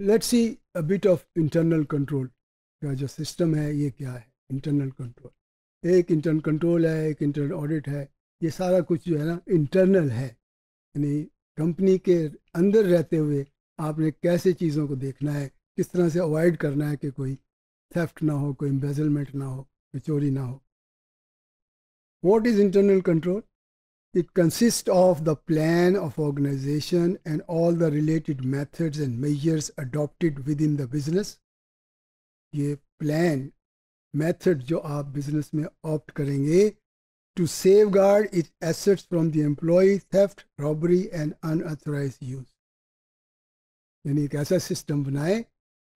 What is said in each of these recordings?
Let's see a bit of internal control का जो system है ये क्या है इंटरनल कंट्रोल एक इंटरनल कंट्रोल है एक इंटरनल ऑडिट है ये सारा कुछ जो है ना इंटरनल है यानी कंपनी के अंदर रहते हुए आपने कैसे चीज़ों को देखना है किस तरह से अवॉइड करना है कि कोई थेफ्ट ना हो कोई एम्बेजलमेंट ना हो कोई चोरी ना हो what is internal control It consists of the plan of organization and all the related methods and measures adopted within the business. ये plan method जो आप business में opt करेंगे to safeguard its assets from the employee theft, robbery and unauthorized use. यानी एक ऐसा system बनाए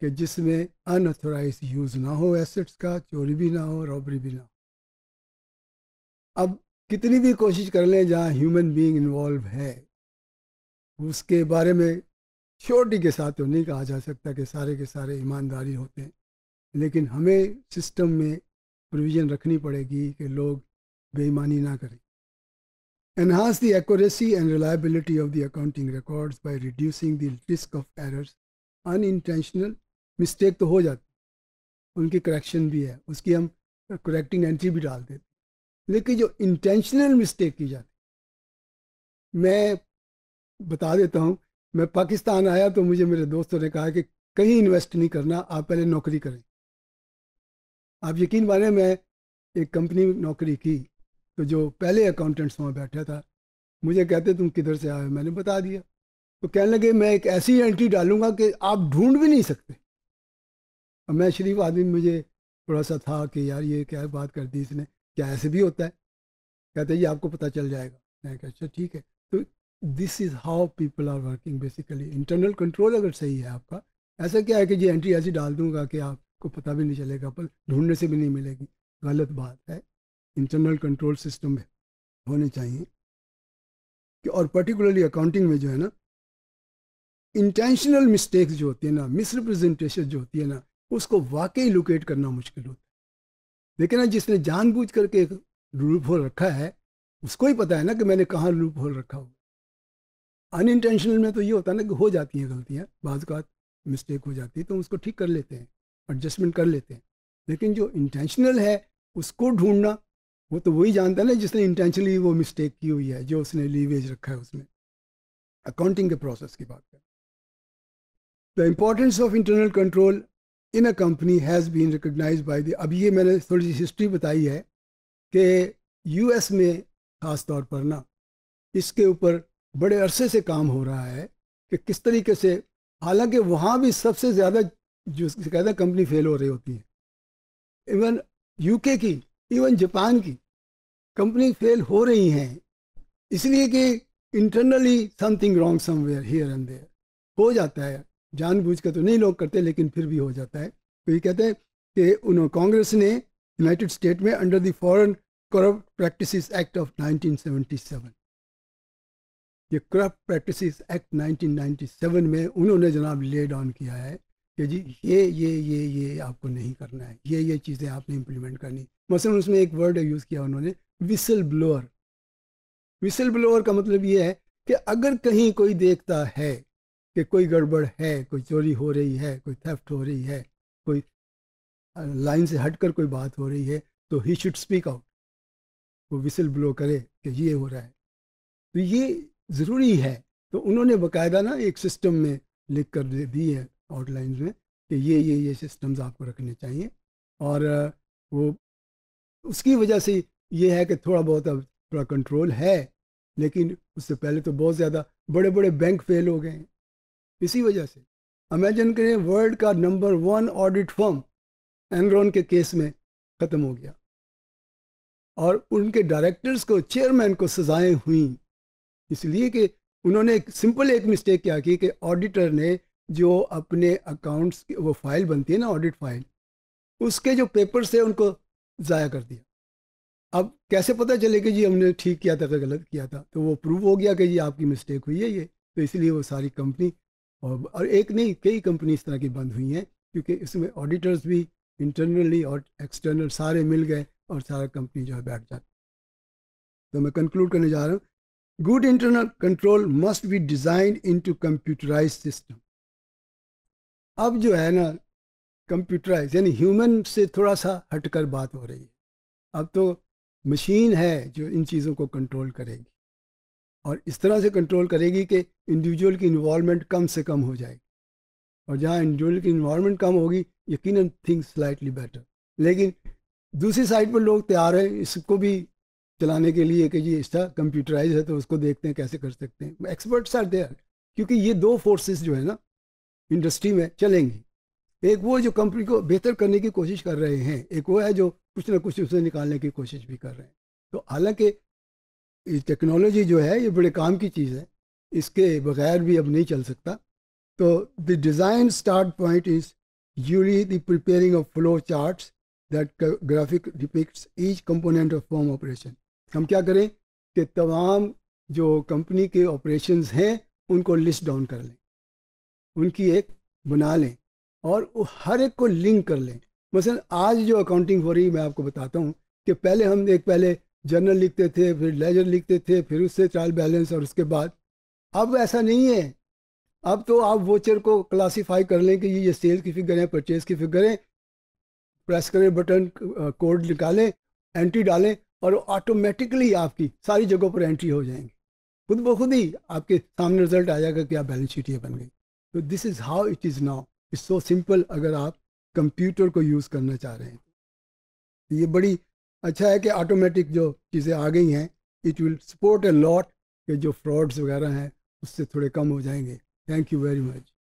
कि जिसमें unauthorized use ना हो assets का चोरी भी ना हो robbery भी ना हो अब कितनी भी कोशिश कर लें जहाँ ह्यूमन बीइंग इन्वॉल्व है उसके बारे में श्योरिटी के साथ तो नहीं कहा जा सकता कि सारे के सारे ईमानदारी होते हैं लेकिन हमें सिस्टम में प्रोविज़न रखनी पड़ेगी कि लोग बेईमानी ना करें enhance the accuracy and reliability of the accounting records by reducing the of errors errors unintentional mistake तो हो जाती उनकी करेक्शन भी है उसकी हम करेक्टिंग एंट्री भी डाल देते लेकिन जो इंटेंशनल मिस्टेक की जाती मैं बता देता हूँ मैं पाकिस्तान आया तो मुझे मेरे दोस्तों ने कहा कि कहीं इन्वेस्ट नहीं करना आप पहले नौकरी करें आप यकीन माने मैं एक कंपनी में नौकरी की तो जो पहले अकाउंटेंट्स वहाँ बैठा था मुझे कहते तुम किधर से आए मैंने बता दिया तो कहने लगे मैं एक ऐसी एंट्री डालूंगा कि आप ढूंढ भी नहीं सकते और मैं शरीफ आदमी मुझे थोड़ा सा था कि यार ये क्या बात कर दी इसने क्या ऐसे भी होता है कहते हैं ये आपको पता चल जाएगा मैं कहा अच्छा ठीक है तो this is how people are working basically internal control अगर सही है आपका ऐसा क्या है कि जी एंट्री ऐसी डाल दूंगा कि आपको पता भी नहीं चलेगा पर ढूंढने से भी नहीं मिलेगी गलत बात है इंटरनल कंट्रोल सिस्टम होने चाहिए कि और पर्टिकुलरली अकाउंटिंग में जो है ना इंटेंशनल मिस्टेक्स जो होती है ना मिसरिप्रजेंटेशन जो होती है ना उसको वाकई लोकेट करना मुश्किल होता है लेकिन जिसने जानबूझ करके एक लूप होल रखा है उसको ही पता है ना कि मैंने कहाँ लूप होल रखा अन अनइंटेंशनल में तो ये होता है ना कि हो जाती हैं गलतियाँ बाज का मिस्टेक हो जाती है तो उसको ठीक कर लेते हैं एडजस्टमेंट कर लेते हैं लेकिन जो इंटेंशनल है उसको ढूंढना वो तो वही जानता है ना जिसने इंटेंशनली वो मिस्टेक की हुई है जो उसने लीवेज रखा है उसमें अकाउंटिंग के प्रोसेस की बात करें the importance of internal control in a company has been recognise by the अब ये मैंने थोड़ी सी हिस्ट्री बताई है कि एस में ख़ास तौर पर ना इसके ऊपर बड़े अरसे से काम हो रहा है कि किस तरीके से हालांकि वहाँ भी सबसे ज़्यादा जो कहते हैं कंपनी फेल हो रही होती है इवन यूके की इवन जापान की कंपनी फेल हो रही हैं इसलिए कि internally something wrong somewhere here and there हो जाता है जानबूझ कर तो नहीं लोग करते लेकिन फिर भी हो जाता है तो ये कहते हैं कि उन्होंने कांग्रेस ने यूनाइटेड स्टेट में under the Foreign Corrupt Practice Act of 1977 ये करप्ट प्रैक्टिस एक्ट 1997 में उन्होंने जनाब ले डाउन किया है कि जी ये ये ये ये आपको नहीं करना है ये ये चीज़ें आपने इम्प्लीमेंट करनी मसलन उसमें एक वर्ड यूज़ किया उन्होंने विसल ब्लोअर विसल ब्लोअर का मतलब ये है कि अगर कहीं कोई देखता है कि कोई गड़बड़ है कोई चोरी हो रही है कोई थेफ्ट हो रही है कोई लाइन से हटकर कोई बात हो रही है तो ही शुड स्पीक आउट वो विसल ब्लो करे कि ये हो रहा है तो ये ज़रूरी है तो उन्होंने बकायदा ना एक सिस्टम में लिख कर दे दी है आउटलाइन में कि ये ये ये सिस्टम्स आपको रखने चाहिए और वो उसकी वजह से ये है कि थोड़ा बहुत अब थोड़ा कंट्रोल है लेकिन उससे पहले तो बहुत ज़्यादा बड़े बड़े बैंक फेल हो गए इसी वजह से अमेजन के वर्ल्ड का number one audit firm Enron के केस में ख़त्म हो गया और उनके डायरेक्टर्स को चेयरमैन को सजाएं हुई इसलिए कि उन्होंने एक सिंपल एक मिस्टेक क्या की कि ऑडिटर ने जो अपने अकाउंट्स की वो फाइल बनती है ना ऑडिट फाइल उसके जो पेपर्स से उनको ज़ाया कर दिया अब कैसे पता चले कि जी हमने ठीक किया था कि गलत किया था तो वो प्रूव हो गया कि जी आपकी मिस्टेक हुई है ये तो इसलिए वो सारी कंपनी और एक नहीं कई कंपनी इस तरह की बंद हुई हैं क्योंकि इसमें ऑडिटर्स भी इंटरनली और एक्सटर्नल सारे मिल गए और सारा कंपनी जो है बैठ जाती तो मैं कंक्लूड करने जा रहा हूँ good internal control must be design into computerise system अब जो है ना कंप्यूटराइज यानी ह्यूमन से थोड़ा सा हटकर बात हो रही है अब तो मशीन है जो इन चीज़ों को कंट्रोल करेगी और इस तरह से कंट्रोल करेगी कि इंडिविजुअल की इन्वॉलमेंट कम से कम हो जाएगी और जहाँ इंडिविजुअल की इन्वॉलमेंट कम होगी यकीन थिंग स्लाइटली बेटर लेकिन दूसरी साइड पर लोग तैयार हैं इसको भी चलाने के लिए कि ये इसका कंप्यूटराइज है तो उसको देखते हैं कैसे कर सकते हैं एक्सपर्ट्स आर देयर क्योंकि ये दो फोर्सेस जो है ना इंडस्ट्री में चलेंगी एक वो जो कंपनी को बेहतर करने की कोशिश कर रहे हैं एक वो है जो कुछ ना कुछ उसे निकालने की कोशिश भी कर रहे हैं तो हालांकि ये टेक्नोलॉजी जो है ये बड़े काम की चीज़ है इसके बगैर भी अब नहीं चल सकता तो the design start point is usually the preparing of flow charts that graphic depicts each component of form operation हम क्या करें कि तमाम जो कंपनी के ऑपरेशंस हैं उनको लिस्ट डाउन कर लें उनकी एक बना लें और हर एक को लिंक कर लें मसलन आज जो अकाउंटिंग हो रही मैं आपको बताता हूँ कि पहले हम एक पहले जर्नल लिखते थे फिर लेजर लिखते थे फिर उससे ट्रायल बैलेंस और उसके बाद अब ऐसा नहीं है अब तो आप वोचर को क्लासीफाई कर लें कि ये सेल्स की फिगर है परचेज की फिगर है प्रेस करें बटन कोड निकालें एंट्री डालें और ऑटोमेटिकली आपकी सारी जगहों पर एंट्री हो जाएंगी खुद ब खुद ही आपके सामने रिजल्ट आ जाएगा कि आप बैलेंस शीट ये बन गई तो this is how it is now it's so simple अगर आप कंप्यूटर को यूज़ करना चाह रहे हैं ये बड़ी अच्छा है कि ऑटोमेटिक जो चीज़ें आ गई हैं it will support a lot कि जो फ्रॉड्स वगैरह हैं उससे थोड़े कम हो जाएंगे थैंक यू वेरी मच